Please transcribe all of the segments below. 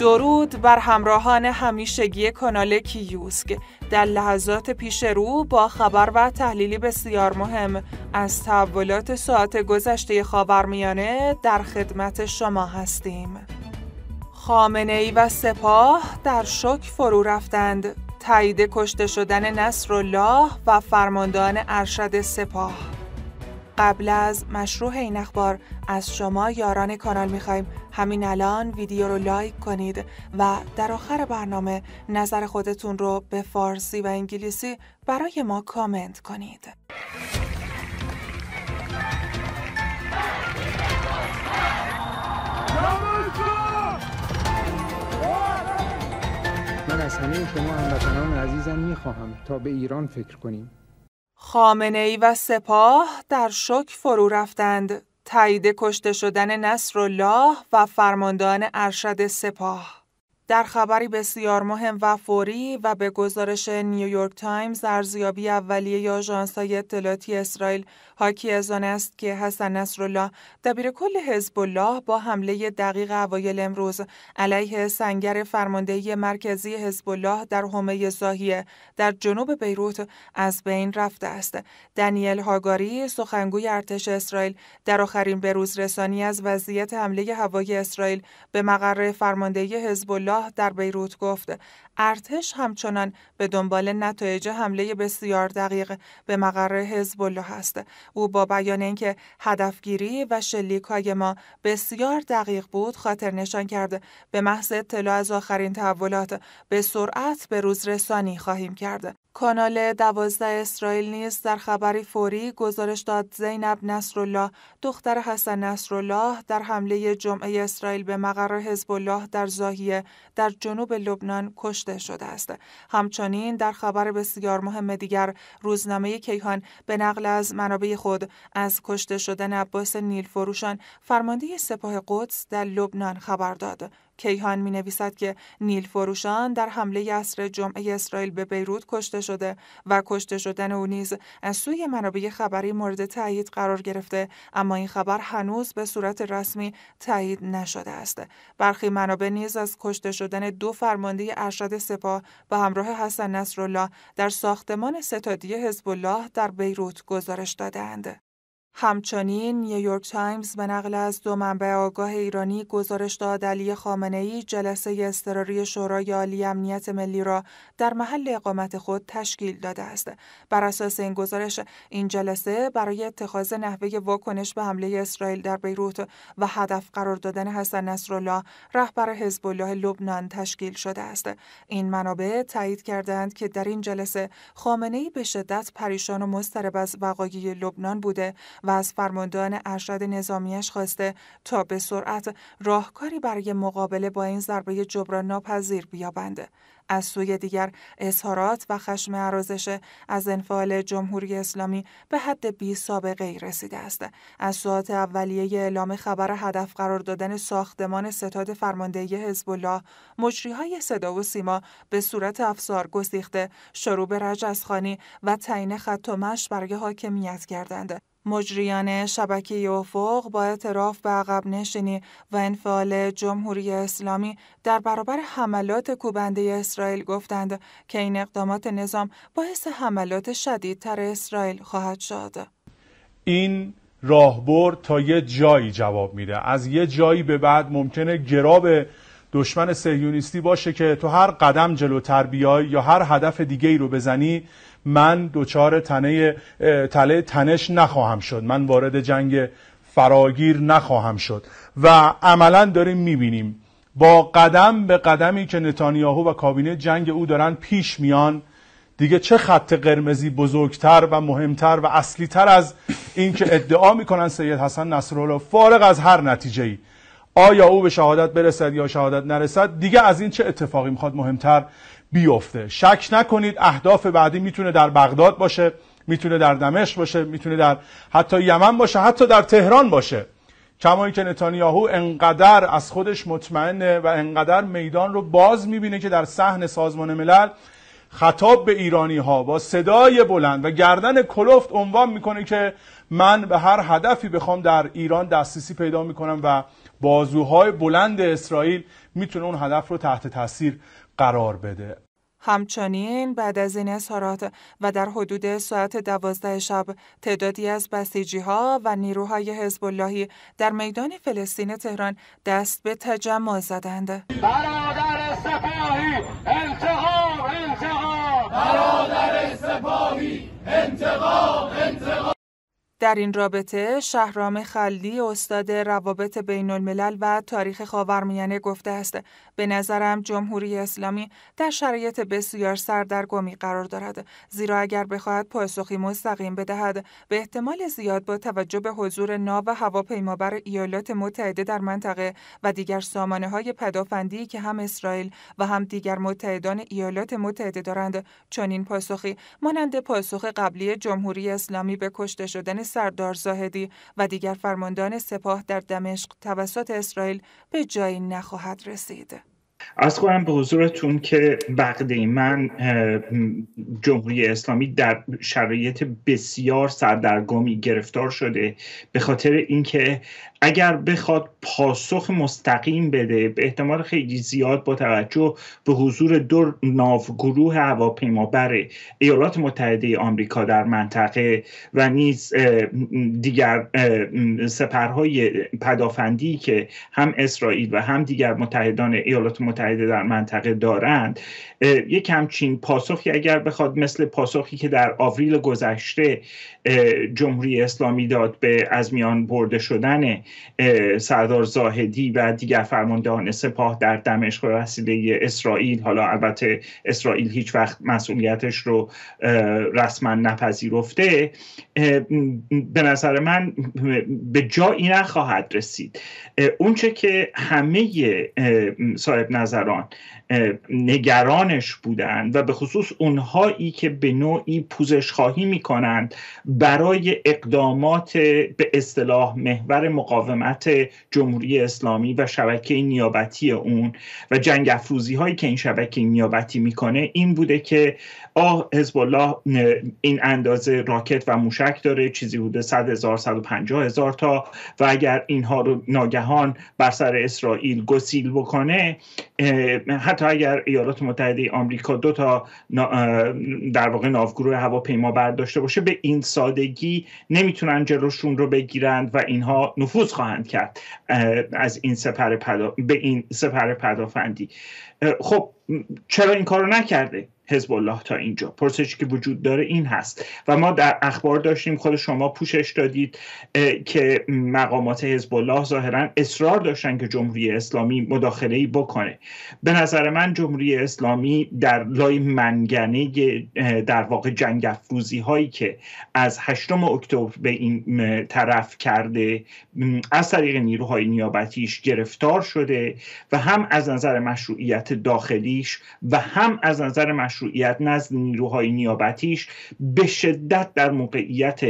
درود بر همراهان همیشگی کانال کیوسک در لحظات پیش رو با خبر و تحلیلی بسیار مهم از تحولات ساعت گذشته خاورمیانه در خدمت شما هستیم خامنه ای و سپاه در شک فرو رفتند تایید کشته شدن نصرالله و فرماندان ارشد سپاه قبل از مشروع این اخبار از شما یاران کانال میخواییم همین الان ویدیو رو لایک کنید و در آخر برنامه نظر خودتون رو به فارسی و انگلیسی برای ما کامنت کنید. من از همه شما هموطنان عزیزم میخواهم تا به ایران فکر کنیم. خامنه ای و سپاه در شک فرو رفتند تایید کشته شدن نصرالله و فرماندهان ارشد سپاه در خبری بسیار مهم و فوری و به گزارش نیویورک تایمز ارزیابی اولیه های اطلاعاتی اسرائیل حاکی از آن است که حسن نصرالله دبیر کل حزب الله با حمله دقیق اوایل امروز علیه سنگر فرماندهی مرکزی حزب الله در حومه زاهیه در جنوب بیروت از بین رفته است دانیل هاگاری سخنگوی ارتش اسرائیل در آخرین رسانی از وضعیت حمله هوایی اسرائیل به مقر فرماندهی حزب الله در بیروت گفت ارتش همچنان به دنبال نتایج حمله بسیار دقیق به مقر حزب الله است او با بیان اینکه هدفگیری و شلیک های ما بسیار دقیق بود خاطر نشان کرد به محض اطلاع از آخرین تحولات به سرعت به روز رسانی خواهیم کرد کانال دوازده اسرائیل نیز در خبری فوری گزارش داد زینب نصرالله دختر حسن نصرالله در حمله جمعه اسرائیل به مقر حزب الله در زاهیه در جنوب لبنان کشته شده است. همچنین در خبر بسیار مهم دیگر روزنامه کیهان به نقل از منابع خود از کشته شدن عباس نیلفروشان فرمانده سپاه قدس در لبنان خبر داد. کیهان می نویسد که نیل فروشان در حمله اصر جمعه اسرائیل به بیروت کشته شده و کشته شدن او نیز از سوی منابع خبری مورد تایید قرار گرفته اما این خبر هنوز به صورت رسمی تایید نشده است برخی منابع نیز از کشته شدن دو فرمانده ارشد سپاه به همراه حسن نصرالله در ساختمان ستادی حزب الله در بیروت گزارش دادند همچنین نیویورک تایمز به نقل از دو منبع آگاه ایرانی گزارش داد علی خامنه ای جلسه اضطراری شورای عالی امنیت ملی را در محل اقامت خود تشکیل داده است. بر اساس این گزارش این جلسه برای اتخاذ نحوه واکنش به حمله اسرائیل در بیروت و هدف قرار دادن حسن نصرالله رهبر حزب الله لبنان تشکیل شده است. این منابع تایید کردند که در این جلسه خامنه ای به شدت پریشان و مضطرب از وقایع لبنان بوده و از فرماندهان ارشد نظامیش خواسته تا به سرعت راهکاری برای مقابله با این ضربه جبران ناپذیر بیابند. از سوی دیگر اظهارات و خشم ارزش از انفعال جمهوری اسلامی به حد بی سابقه رسیده است. از ساعت اولیه اعلام خبر هدف قرار دادن ساختمان ستاد فرماندهی حزب الله، های صدا و سیما به صورت افسار گسیخته شروع به رجزخانی و تعیین خط و مش برای حاکمیت کردند. مجریان شبکه افق با اعتراف به عقب نشینی و انفعال جمهوری اسلامی در برابر حملات کوبنده اسرائیل گفتند که این اقدامات نظام باعث حملات شدیدتر اسرائیل خواهد شد. این راهبرد تا یه جایی جواب میده از یه جایی به بعد ممکنه گراب دشمن سهیونیستی باشه که تو هر قدم جلوتر بیای یا هر هدف دیگه ای رو بزنی من دوچار تنه تله تنش نخواهم شد من وارد جنگ فراگیر نخواهم شد و عملا داریم میبینیم با قدم به قدمی که نتانیاهو و کابینه جنگ او دارن پیش میان دیگه چه خط قرمزی بزرگتر و مهمتر و اصلیتر از اینکه ادعا میکنن سید حسن نصرالله فارغ از هر نتیجه ای آیا او به شهادت برسد یا شهادت نرسد دیگه از این چه اتفاقی میخواد مهمتر بیفته شک نکنید اهداف بعدی میتونه در بغداد باشه میتونه در دمشق باشه میتونه در حتی یمن باشه حتی در تهران باشه کما که نتانیاهو انقدر از خودش مطمئنه و انقدر میدان رو باز میبینه که در صحن سازمان ملل خطاب به ایرانی ها با صدای بلند و گردن کلفت عنوان میکنه که من به هر هدفی بخوام در ایران دسترسی پیدا میکنم و بازوهای بلند اسرائیل میتونه اون هدف رو تحت تاثیر قرار بده. همچنین بعد از این اظهارات و در حدود ساعت دوازده شب تعدادی از بسیجی ها و نیروهای حزب اللهی در میدان فلسطین تهران دست به تجمع زدند. برادر سپاهی انتقام انتقام برادر سپاهی انتقام انتقام در این رابطه شهرام خلی استاد روابط بین الملل و تاریخ خاورمیانه گفته است به نظرم جمهوری اسلامی در شرایط بسیار سردرگمی قرار دارد زیرا اگر بخواهد پاسخی مستقیم بدهد به احتمال زیاد با توجه به حضور ناو و هواپیمابر ایالات متحده در منطقه و دیگر سامانه های پدافندی که هم اسرائیل و هم دیگر متحدان ایالات متحده دارند چنین پاسخی مانند پاسخ قبلی جمهوری اسلامی به کشته شدن سردار زاهدی و دیگر فرماندهان سپاه در دمشق توسط اسرائیل به جایی نخواهد رسید. از خواهم به حضورتون که بقیده من جمهوری اسلامی در شرایط بسیار سردرگامی گرفتار شده به خاطر اینکه اگر بخواد پاسخ مستقیم بده به احتمال خیلی زیاد با توجه به حضور دو ناوگروه هواپیما بر ایالات متحده آمریکا در منطقه و نیز دیگر سپرهای پدافندی که هم اسرائیل و هم دیگر متحدان ایالات متحده در منطقه دارند یک همچین پاسخی اگر بخواد مثل پاسخی که در آوریل گذشته جمهوری اسلامی داد به از میان برده شدن سردار زاهدی و دیگر فرماندهان سپاه در دمشق به وسیله اسرائیل حالا البته اسرائیل هیچ وقت مسئولیتش رو رسما نپذیرفته به نظر من به جایی نخواهد رسید اونچه که همه صاحب نظران نگرانش بودند و به خصوص اونهایی که به نوعی پوزش خواهی می برای اقدامات به اصطلاح محور مقاومت جمهوری اسلامی و شبکه نیابتی اون و جنگ افروزی هایی که این شبکه نیابتی میکنه این بوده که آه حزب الله این اندازه راکت و موشک داره چیزی بوده 100 هزار 150 هزار تا و اگر اینها رو ناگهان بر سر اسرائیل گسیل بکنه حتی حتی اگر ایالات متحده آمریکا دو تا در واقع ناوگروه هواپیما برداشته باشه به این سادگی نمیتونن جلوشون رو بگیرند و اینها نفوذ خواهند کرد از این سپر پدا... به این سپر پدافندی خب چرا این کارو نکرده حزب الله تا اینجا پرسشی که وجود داره این هست و ما در اخبار داشتیم خود شما پوشش دادید که مقامات حزب الله ظاهرا اصرار داشتن که جمهوری اسلامی مداخله ای بکنه به نظر من جمهوری اسلامی در لای منگنه در واقع جنگ افروزی هایی که از 8 اکتبر به این طرف کرده از طریق نیروهای نیابتیش گرفتار شده و هم از نظر مشروعیت داخلیش و هم از نظر مشروع مشروعیت نزد نیروهای نیابتیش به شدت در موقعیت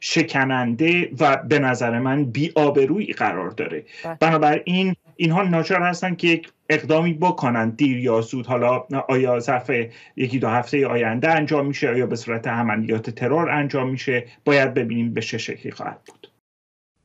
شکننده و به نظر من بیابروی قرار داره بله. بنابراین اینها ناچار هستن که یک اقدامی بکنن دیر یا زود حالا آیا ظرف یکی دو هفته آینده انجام میشه آیا به صورت عملیات ترور انجام میشه باید ببینیم به چه شکلی خواهد بود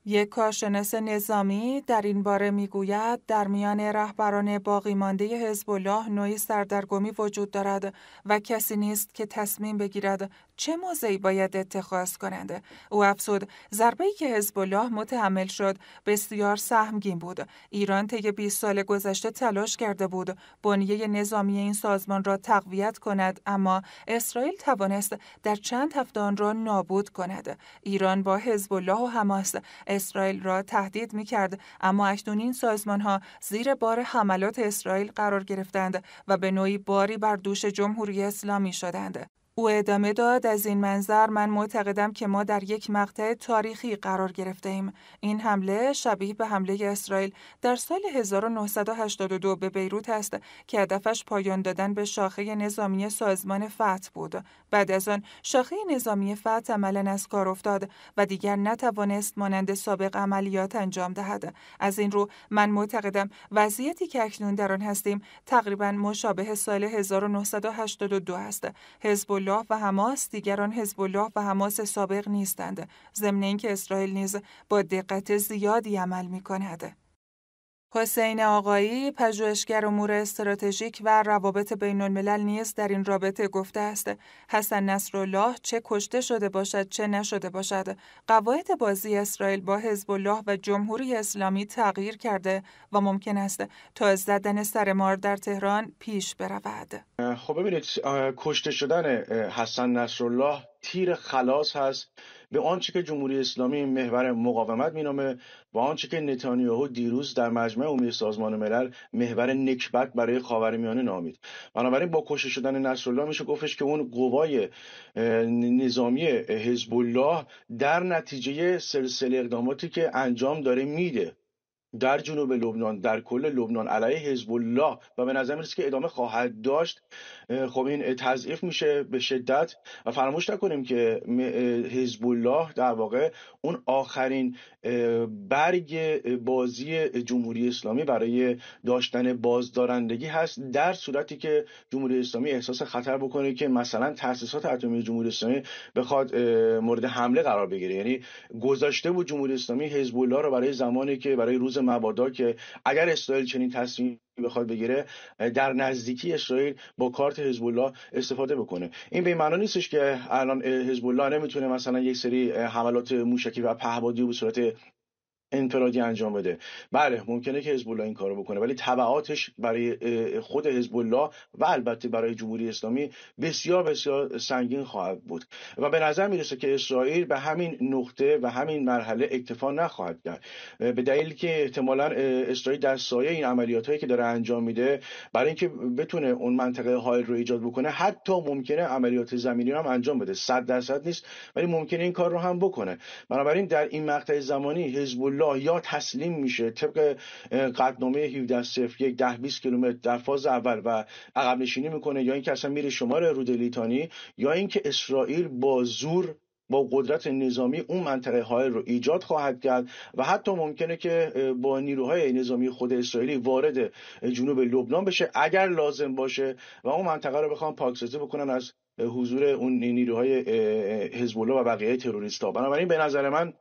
یک کارشناس نظامی در این باره میگوید در میان رهبران باقی مانده حزب الله نوعی سردرگمی وجود دارد و کسی نیست که تصمیم بگیرد چه موضعی باید اتخاذ کنند؟ او افزود ضربه که حزب الله متحمل شد بسیار سهمگین بود ایران طی 20 سال گذشته تلاش کرده بود بنیه نظامی این سازمان را تقویت کند اما اسرائیل توانست در چند هفته آن را نابود کند ایران با حزب الله و حماس اسرائیل را تهدید می کرد اما اکنون این سازمان ها زیر بار حملات اسرائیل قرار گرفتند و به نوعی باری بر دوش جمهوری اسلامی شدند او ادامه داد از این منظر من معتقدم که ما در یک مقطع تاریخی قرار گرفته ایم. این حمله شبیه به حمله اسرائیل در سال 1982 به بیروت است که هدفش پایان دادن به شاخه نظامی سازمان فتح بود. بعد از آن شاخه نظامی فتح عملا از کار افتاد و دیگر نتوانست مانند سابق عملیات انجام دهد. از این رو من معتقدم وضعیتی که اکنون در آن هستیم تقریبا مشابه سال 1982 است. حزب الله و حماس دیگران حزب الله و حماس سابق نیستند ضمن اینکه اسرائیل نیز با دقت زیادی عمل می کند. حسین آقایی پژوهشگر امور استراتژیک و روابط بین الملل نیز در این رابطه گفته است حسن نصرالله چه کشته شده باشد چه نشده باشد قواعد بازی اسرائیل با حزب الله و جمهوری اسلامی تغییر کرده و ممکن است تا زدن سر مار در تهران پیش برود خب ببینید کشته شدن حسن نصرالله تیر خلاص هست به آنچه که جمهوری اسلامی محور مقاومت مینامه و آنچه که نتانیاهو دیروز در مجمع عمومی سازمان ملل محور نکبت برای خاورمیانه نامید بنابراین با کشته شدن نصرالله میشه گفتش که اون قوای نظامی حزب الله در نتیجه سلسله اقداماتی که انجام داره میده در جنوب لبنان در کل لبنان علیه حزب الله و به نظر میرسه که ادامه خواهد داشت خب این تضعیف میشه به شدت و فراموش نکنیم که حزب الله در واقع اون آخرین برگ بازی جمهوری اسلامی برای داشتن بازدارندگی هست در صورتی که جمهوری اسلامی احساس خطر بکنه که مثلا تاسیسات اتمی جمهوری اسلامی بخواد مورد حمله قرار بگیره یعنی گذاشته بود جمهوری اسلامی حزب الله رو برای زمانی که برای روز مبادا که اگر اسرائیل چنین تصمیمی بخواد بگیره در نزدیکی اسرائیل با کارت حزب الله استفاده بکنه این به معنی نیستش که الان حزب الله نمیتونه مثلا یک سری حملات موشکی و پهپادی به صورت انفرادی انجام بده بله ممکنه که حزب الله این کارو بکنه ولی تبعاتش برای خود حزب الله و البته برای جمهوری اسلامی بسیار بسیار سنگین خواهد بود و به نظر میرسه که اسرائیل به همین نقطه و همین مرحله اکتفا نخواهد کرد به دلیل که احتمالا اسرائیل در سایه این عملیات هایی که داره انجام میده برای اینکه بتونه اون منطقه حائل رو ایجاد بکنه حتی ممکنه عملیات زمینی هم انجام بده 100 درصد نیست ولی ممکنه این کار رو هم بکنه بنابراین در این مقطع زمانی حزب یا تسلیم میشه طبق قدنامه یک ده 20 کیلومتر در فاز اول و عقب نشینی میکنه یا اینکه اصلا میره رود لیتانی یا اینکه اسرائیل با زور با قدرت نظامی اون منطقه های رو ایجاد خواهد کرد و حتی ممکنه که با نیروهای نظامی خود اسرائیلی وارد جنوب لبنان بشه اگر لازم باشه و اون منطقه رو بخوام پاکسازی بکنن از حضور اون نیروهای حزب الله و بقیه تروریستا بنابراین به نظر من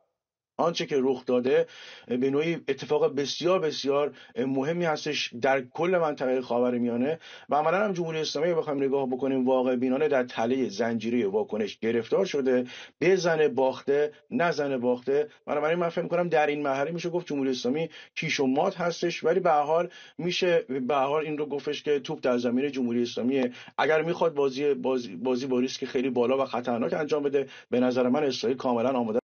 آنچه که رخ داده به نوعی اتفاق بسیار بسیار مهمی هستش در کل منطقه میانه و عملا هم جمهوری اسلامی بخوایم نگاه بکنیم واقع بینانه در تله زنجیره واکنش گرفتار شده بزنه باخته نزنه باخته بنابراین من فکر کنم در این مرحله میشه گفت جمهوری اسلامی کیش و مات هستش ولی به حال میشه به حال این رو گفتش که توپ در زمین جمهوری اسلامی اگر میخواد بازی بازی, بازی با ریسک خیلی بالا و خطرناک انجام بده به نظر من اسرائیل کاملا آماده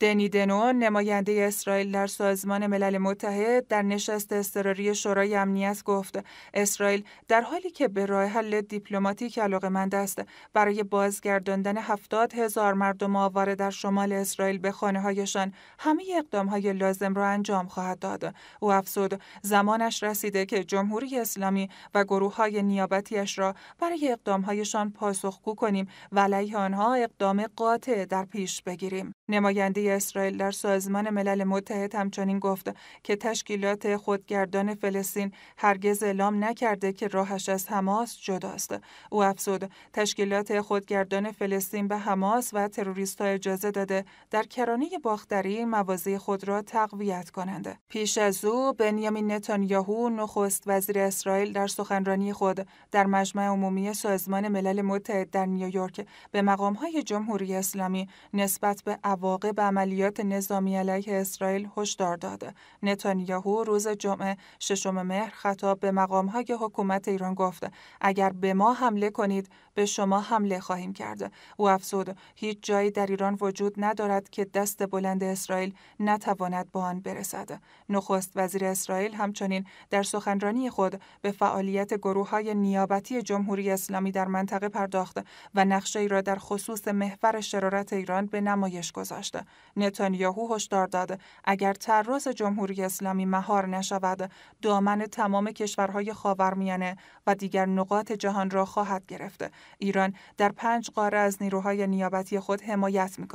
دنی دنو نماینده اسرائیل در سازمان ملل متحد در نشست اضطراری شورای امنیت گفت اسرائیل در حالی که به راه حل دیپلماتیک علاقمند است برای بازگرداندن هفتاد هزار مردم آواره در شمال اسرائیل به خانه هایشان همه اقدام های لازم را انجام خواهد داد او افزود زمانش رسیده که جمهوری اسلامی و گروه های نیابتیش را برای اقدام هایشان پاسخگو کنیم و علیه آنها اقدام قاطع در پیش بگیریم نماینده اسرائیل در سازمان ملل متحد همچنین گفت که تشکیلات خودگردان فلسطین هرگز اعلام نکرده که راهش از حماس جداست. او افزود تشکیلات خودگردان فلسطین به حماس و تروریست ها اجازه داده در کرانه باختری موازی خود را تقویت کنند. پیش از او بنیامین نتانیاهو نخست وزیر اسرائیل در سخنرانی خود در مجمع عمومی سازمان ملل متحد در نیویورک به مقام های جمهوری اسلامی نسبت به عواقب عملیات نظامی علیه اسرائیل هشدار داده. نتانیاهو روز جمعه ششم مهر خطاب به مقامهای حکومت ایران گفت اگر به ما حمله کنید به شما حمله خواهیم کرد. او افزود هیچ جایی در ایران وجود ندارد که دست بلند اسرائیل نتواند به آن برسد. نخست وزیر اسرائیل همچنین در سخنرانی خود به فعالیت گروه های نیابتی جمهوری اسلامی در منطقه پرداخت و نقشه ای را در خصوص محور شرارت ایران به نمایش گذاشته، نتانیاهو هشدار داده اگر تراس جمهوری اسلامی مهار نشود دامن تمام کشورهای خاورمیانه و دیگر نقاط جهان را خواهد گرفت. ایران در پنج قاره از نیروهای نیابتی خود حمایت می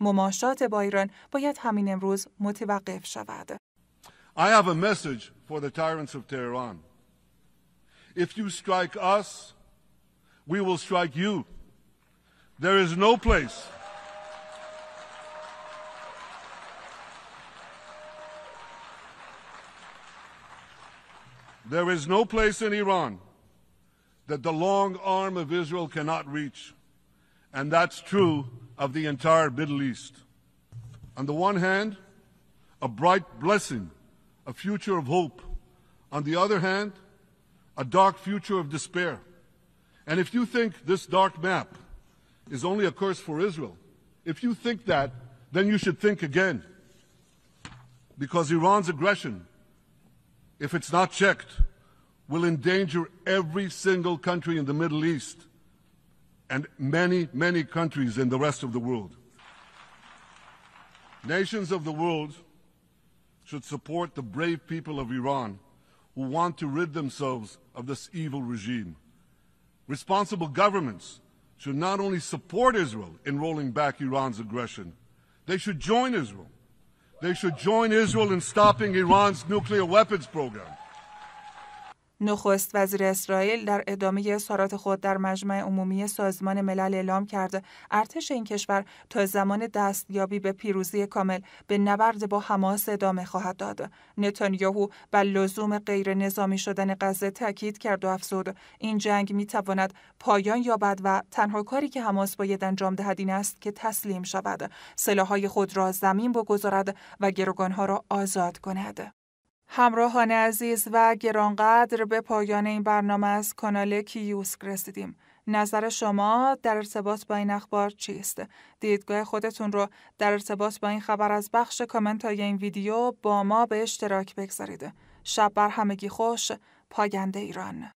مماشات با ایران باید همین امروز متوقف شود I have a message for the tyrants of Tehran. If you strike us, we will strike you. There is no place There is no place in Iran that the long arm of Israel cannot reach. And that's true of the entire Middle East. On the one hand, a bright blessing, a future of hope. On the other hand, a dark future of despair. And if you think this dark map is only a curse for Israel, if you think that, then you should think again. Because Iran's aggression if it's not checked, will endanger every single country in the Middle East and many, many countries in the rest of the world. Nations of the world should support the brave people of Iran who want to rid themselves of this evil regime. Responsible governments should not only support Israel in rolling back Iran's aggression, they should join Israel they should join Israel in stopping Iran's nuclear weapons program. نخست وزیر اسرائیل در ادامه اظهارات خود در مجمع عمومی سازمان ملل اعلام کرد ارتش این کشور تا زمان دستیابی به پیروزی کامل به نبرد با حماس ادامه خواهد داد نتانیاهو بر لزوم غیر نظامی شدن غزه تاکید کرد و افزود این جنگ می تواند پایان یابد و تنها کاری که حماس باید انجام دهد این است که تسلیم شود سلاحهای خود را زمین بگذارد و گروگانها را آزاد کند همراهان عزیز و گرانقدر به پایان این برنامه از کانال کیوسک رسیدیم. نظر شما در ارتباط با این اخبار چیست؟ دیدگاه خودتون رو در ارتباط با این خبر از بخش کامنت های این ویدیو با ما به اشتراک بگذارید. شب بر همگی خوش، پاینده ایران.